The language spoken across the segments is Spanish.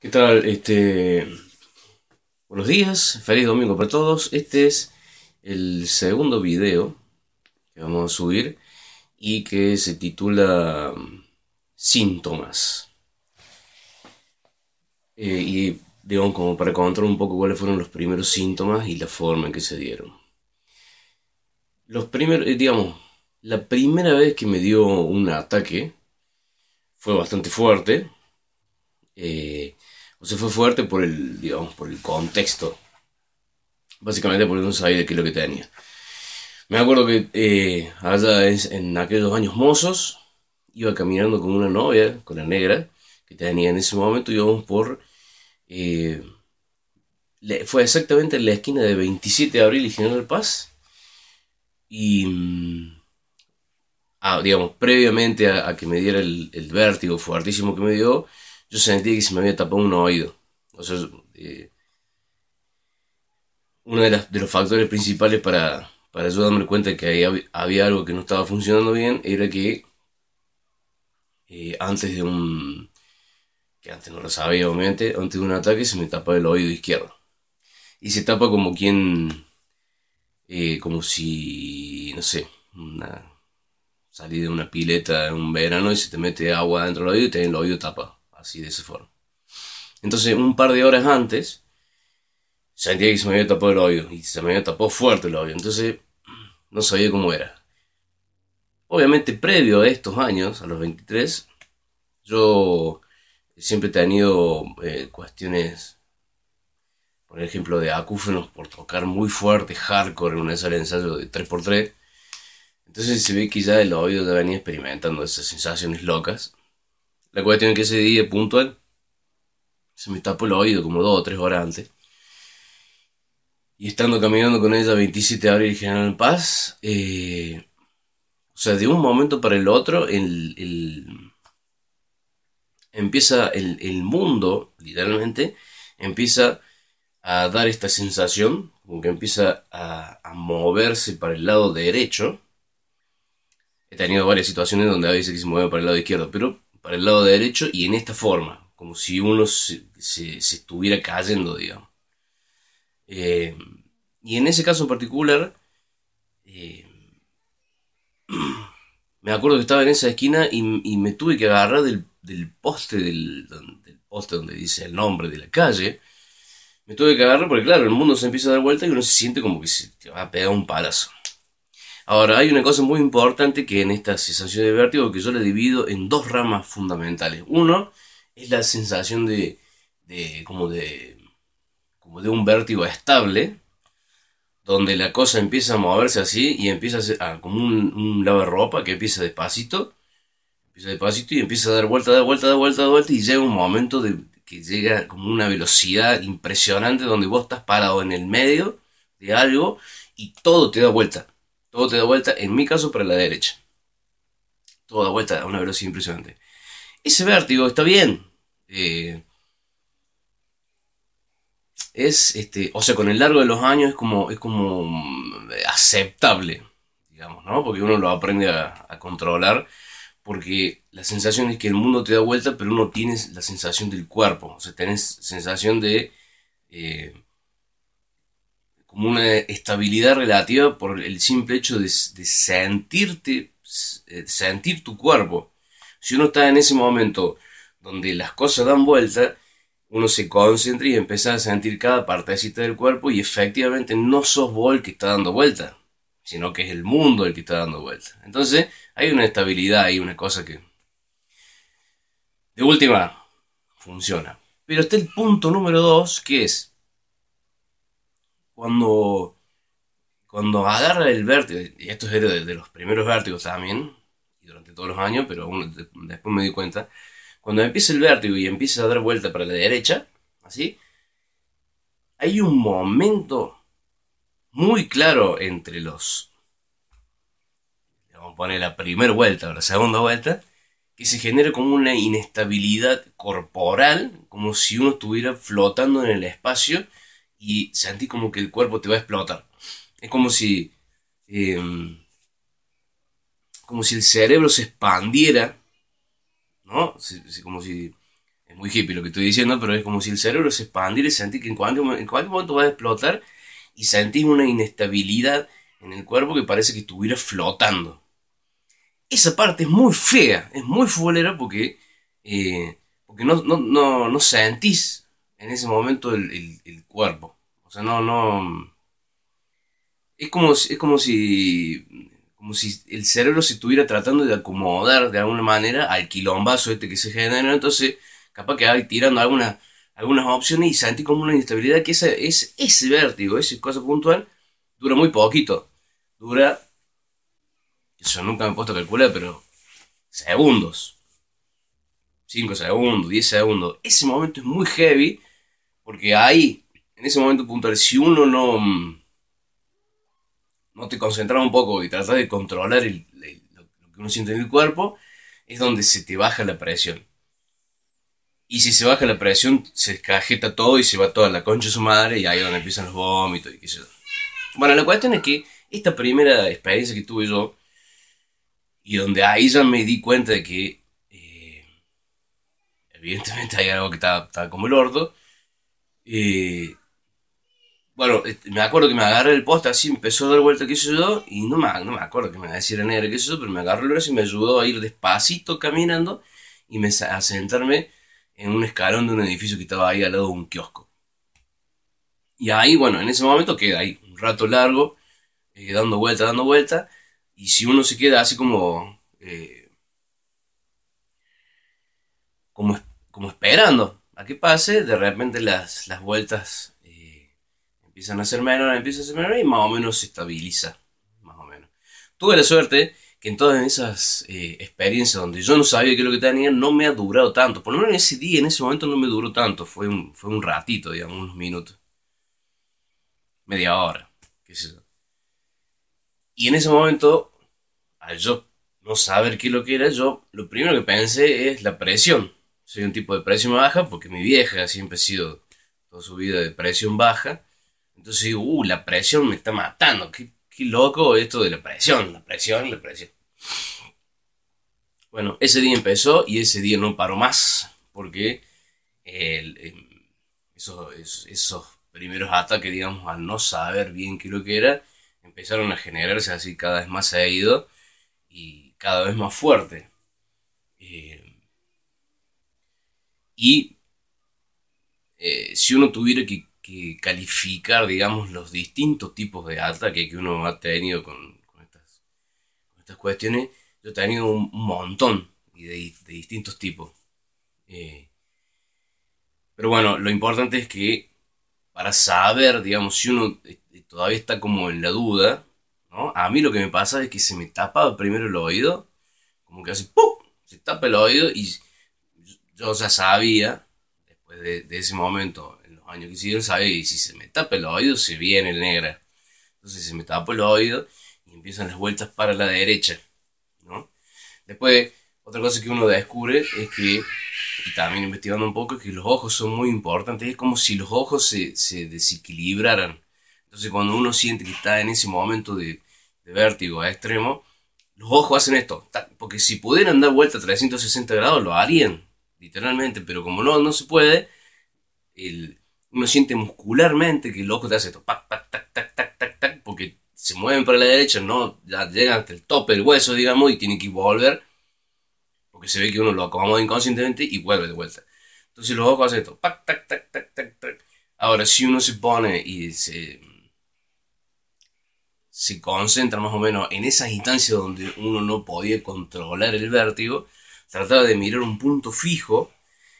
¿Qué tal? Este. Buenos días, feliz domingo para todos. Este es el segundo video que vamos a subir y que se titula mm, Síntomas. Eh, y digamos, como para contar un poco cuáles fueron los primeros síntomas y la forma en que se dieron. Los primeros, eh, digamos, la primera vez que me dio un ataque fue bastante fuerte eh, o sea, fue fuerte por el, por el contexto. Básicamente porque no sabía de qué es lo que tenía. Me acuerdo que eh, allá es, en aquellos años mozos, iba caminando con una novia, con la negra, que tenía en ese momento, íbamos por... Eh, fue exactamente en la esquina de 27 de abril y General Paz. Y... Mm, ah, digamos, previamente a, que me diera el, el vértigo fuertísimo que me dio, yo sentí que se me había tapado un oído. O sea, eh, uno de, los factores principales para, para yo darme cuenta de que había, algo que no estaba funcionando bien era que eh, antes de un. que antes no lo sabía, obviamente, antes de un ataque se me tapaba el oído izquierdo. Y se tapa como quien. Eh, como si. no sé, una, salí de una pileta en un verano y se te mete agua dentro del oído y te el oído tapado así de esa forma. Entonces, un par de horas antes, sentía que se me había tapado el oído, y se me había tapado fuerte el oído, entonces no sabía cómo era. Obviamente, previo a estos años, a los 23, yo siempre he tenido eh, cuestiones, por ejemplo, de acúfenos por tocar muy fuerte, hardcore, en una sala de ensayo de 3x3. Entonces se ve que ya el oído ya venía experimentando esas sensaciones locas. La cuestión es que ese día puntual se me tapó el oído como dos o tres horas antes. Y estando caminando con ella 27 de abril General Paz, eh, o sea, de un momento para el otro, el, empieza el, mundo, literalmente, empieza a dar esta sensación, como que empieza a, a moverse para el lado derecho. He tenido varias situaciones donde a veces que se mueve para el lado izquierdo, pero para el lado derecho y en esta forma, como si uno se, estuviera cayendo, digamos. Eh, y en ese caso particular, eh, me acuerdo que estaba en esa esquina y, me tuve que agarrar del, poste del, del, poste donde dice el nombre de la calle. Me tuve que agarrar porque claro, el mundo se empieza a dar vuelta y uno se siente como que se te va a pegar un palazo. Ahora, hay una cosa muy importante que en esta sensación de vértigo que yo le divido en dos ramas fundamentales. Uno es la sensación de, como de como de un vértigo estable, donde la cosa empieza a moverse así y empieza a ser ah, como un, un ropa que empieza despacito, empieza despacito y empieza a dar vuelta, da vuelta, da vuelta, vuelta y llega un momento de, que llega como una velocidad impresionante donde vos estás parado en el medio de algo y todo te da vuelta todo te da vuelta, en mi caso, para la derecha. Todo da vuelta a una velocidad impresionante. Ese vértigo está bien. Eh, es, este, o sea, con el largo de los años es como, es como mm, aceptable, digamos, ¿no? Porque uno lo aprende a, controlar porque la sensación es que el mundo te da vuelta, pero uno tiene la sensación del cuerpo, o sea, tenés sensación de eh, como una estabilidad relativa por el simple hecho de, sentirte, eh, sentir tu cuerpo. Si uno está en ese momento donde las cosas dan vuelta, uno se concentra y empieza a sentir cada partecita del cuerpo y efectivamente no sos vos el que está dando vuelta, sino que es el mundo el que está dando vuelta. Entonces hay una estabilidad, hay una cosa que... De última, funciona. Pero está el punto número dos, que es cuando, cuando agarra el vértigo, y esto es de, los primeros vértigos también, y durante todos los años, pero después me di cuenta, cuando empieza el vértigo y empieza a dar vuelta para la derecha, así, hay un momento muy claro entre los, vamos a poner la primera vuelta o la segunda vuelta, que se genera como una inestabilidad corporal, como si uno estuviera flotando en el espacio y sentí como que el cuerpo te va a explotar. Es como si. Em, como si el cerebro se expandiera, ¿no? Como si. Es muy hippie lo que estoy diciendo, pero es como si el cerebro se expandiera y sentí que en cualquier, en cualquier momento va a explotar y sentís una inestabilidad en el cuerpo que parece que estuviera flotando. Esa parte es muy fea, es muy fulera. porque, eh, porque no, no, no, no sentís en ese momento el, cuerpo. O sea, no, no... Es como, es como si como si el cerebro se estuviera tratando de acomodar de alguna manera al quilombazo este que se genera, entonces capaz que hay tirando algunas, algunas opciones y sentí como una inestabilidad que es, ese vértigo, ese cosa puntual, dura muy poquito. Dura, eso nunca me he puesto a calcular, pero segundos. 5 segundos, 10 segundos. Ese momento es muy heavy porque ahí, en ese momento puntual, si uno no, mm, no te concentras un poco y tratas de controlar lo que uno siente en el cuerpo, es donde se te baja la presión. Y si se baja la presión, se escajeta todo y se va toda la concha de su madre y ahí es donde empiezan los vómitos y qué sé yo. Bueno, la cuestión es que esta primera experiencia que tuve yo, y donde ahí ya me di cuenta de que, eh, evidentemente hay algo que está como el orto, eh, bueno, este, me acuerdo que me agarré el poste así, empezó a dar vuelta, qué sé yo, y no me, no me acuerdo que me decía negro qué sé yo, pero me agarró el brazo y me ayudó a ir despacito caminando y me, a sentarme en un escalón de un edificio que estaba ahí al lado de un kiosco. Y ahí, bueno, en ese momento queda ahí un rato largo, eh, dando vuelta, dando vuelta, y si uno se queda así como... Eh, como, como esperando, a que pase, de repente las, vueltas eh, empiezan a ser menores, empiezan a ser menores y más o menos se estabiliza. Más o menos. Tuve la suerte que en todas esas eh, experiencias donde yo no sabía qué es lo que tenía, no me ha durado tanto. Por lo menos en ese día, en ese momento no me duró tanto. Fue un, fue un ratito, digamos, unos minutos. Media hora, Y en ese momento, al yo no saber qué lo que era, yo lo primero que pensé es la presión soy un tipo de presión baja porque mi vieja siempre ha sido toda su vida de presión baja. Entonces digo, uh, la presión me está matando. Qué, loco esto de la presión, la presión, la presión. Bueno, ese día empezó y ese día no paró más porque em, esos, primeros ataques, digamos, al no saber bien qué lo que era, empezaron a generarse así cada vez más seguido y cada vez más fuerte. Eh, y eh, si uno tuviera que, calificar, digamos, los distintos tipos de alta que uno ha tenido con, estas, cuestiones, yo he tenido un montón de, distintos tipos. Eh, pero bueno, lo importante es que para saber, digamos, si uno eh, todavía está como en la duda, ¿no? A mí lo que me pasa es que se me tapa primero el oído, como que hace ¡pum! Se tapa el oído y yo ya sabía, después de, ese momento, en los años que siguieron, sabía, y si se me tapa el oído, se viene el negra. Entonces se me tapa el oído y empiezan las vueltas para la derecha, ¿no? Después, otra cosa que uno descubre es que, también investigando un poco, es que los ojos son muy importantes, es como si los ojos se, se desequilibraran. Entonces cuando uno siente que está en ese momento de, de vértigo a extremo, los ojos hacen esto, porque si pudieran dar vuelta a 360 grados lo harían, literalmente, pero como no, no se puede, el, uno siente muscularmente que el ojo te hace esto, tac, tac, tac, tac, tac, porque se mueven para la derecha, no llegan hasta el tope del hueso, digamos, y tienen que volver, porque se ve que uno lo acomoda inconscientemente y vuelve de vuelta. Entonces los ojos hace esto, tac, tac, tac, tac, tac. Ahora, si uno se pone y se, se concentra más o menos en esas instancias donde uno no podía controlar el vértigo, Trataba de mirar un punto fijo,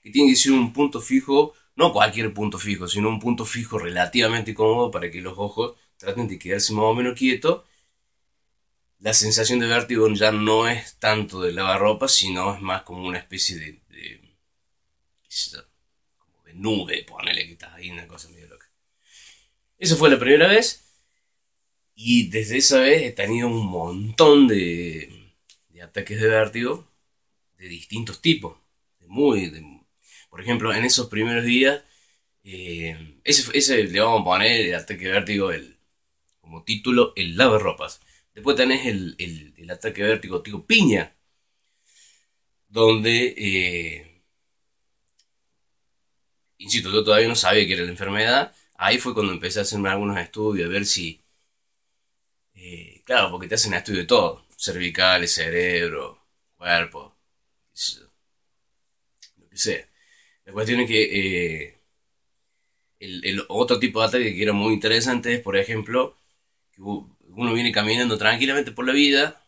que tiene que ser un punto fijo, no cualquier punto fijo, sino un punto fijo relativamente cómodo para que los ojos traten de quedarse más o menos quietos. La sensación de vértigo ya no es tanto de lavar ropa, sino es más como una especie de, de, de nube, ponele que estás ahí, una cosa medio loca. Esa fue la primera vez. Y desde esa vez he tenido un montón de ataques de vértigo de distintos tipos. muy, por ejemplo, en esos primeros días, eh, ese, le vamos a poner el ataque vértigo el, como título, el ropas... Después tenés el, ataque vértigo tipo piña, donde, eh, insisto, yo todavía no sabía que era la enfermedad. Ahí fue cuando empecé a hacerme algunos estudios, a ver si... Eh, claro, porque te hacen estudio de todo. Cervicales, cerebro, cuerpo lo que sea. La cuestión es que eh, el, otro tipo de ataque que era muy interesante es, por ejemplo, que uno viene caminando tranquilamente por la vida,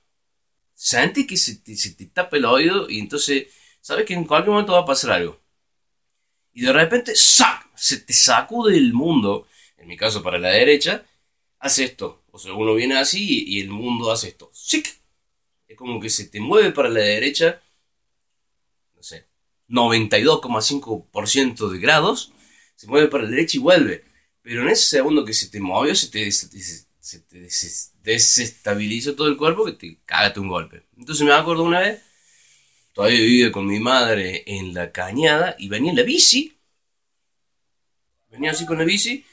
siente que se te, tapa el oído y entonces sabes que en cualquier momento va a pasar algo. Y de repente, ¡sac! Se te sacude el mundo, en mi caso para la derecha, hace esto. O sea, uno viene así y el mundo hace esto. Es como que se te mueve para la derecha 92,5% de grados, se mueve para la derecha y vuelve. Pero en ese segundo que se te movió, se te, desestabiliza todo el cuerpo que te cagaste un golpe. Entonces me acuerdo una vez, todavía vivía con mi madre en la cañada y venía en la bici. Venía así con la bici,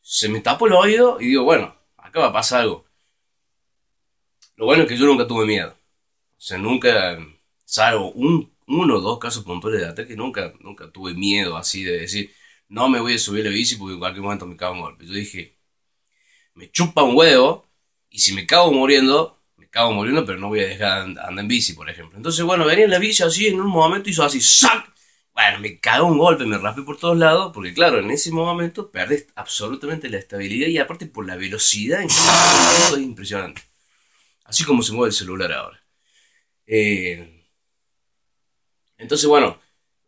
se me tapó el oído y digo, bueno, acá va a pasar algo. Lo bueno es que yo nunca tuve miedo. O sea, nunca, salgo un uno o dos casos puntuales de ataque, nunca, nunca tuve miedo así de decir, no me voy a subir la bici porque en cualquier momento me cago en golpe. Yo dije, me chupa un huevo y si me cago muriendo, me cago muriendo, pero no voy a dejar andar en bici, por ejemplo. Entonces, bueno, venía en la bici así, en un momento hizo así, ¡sac! Bueno, me cago un golpe, me raspé por todos lados, porque claro, en ese momento perdés absolutamente la estabilidad y aparte por la velocidad en es impresionante. Así como se mueve el celular ahora. Eh, entonces, bueno,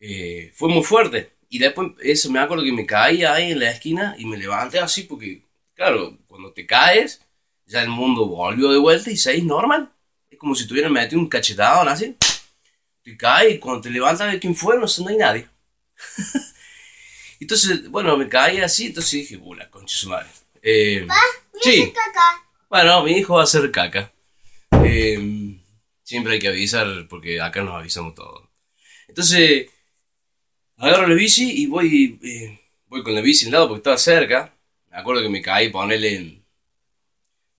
eh, fue muy fuerte. Y después eso, me acuerdo que me caí ahí en la esquina y me levanté así porque, claro, cuando te caes, ya el mundo volvió de vuelta y se normal. Es como si tuvieran metido un cachetado, ¿no? Así. Te caes y cuando te levantas de quién fue, no sé, no hay nadie. entonces, bueno, me caí así, entonces dije, ¡bula, concha su madre! Eh, sí. caca. Bueno, mi hijo va a hacer caca. Eh, siempre hay que avisar porque acá nos avisamos todos. Entonces, agarro la bici y voy, eh, voy con la bici al lado porque estaba cerca. Me acuerdo que me caí, ponele en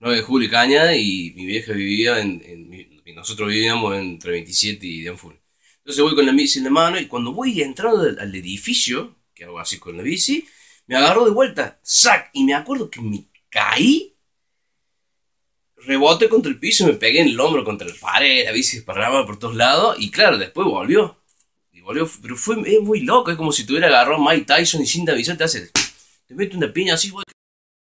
9 de julio y caña y mi vieja vivía en, nosotros vivíamos entre 27 y Danfur. Entonces voy con la bici en la mano y cuando voy entrando al, edificio, que hago así con la bici, me agarro de vuelta, sac, y me acuerdo que me caí, rebote contra el piso, me pegué en el hombro contra el pared, la bici paraba por todos lados, y claro, después volvió pero fue es muy loco, es como si tuviera hubiera agarrado Mike Tyson y sin te avisar te haces te mete una piña así,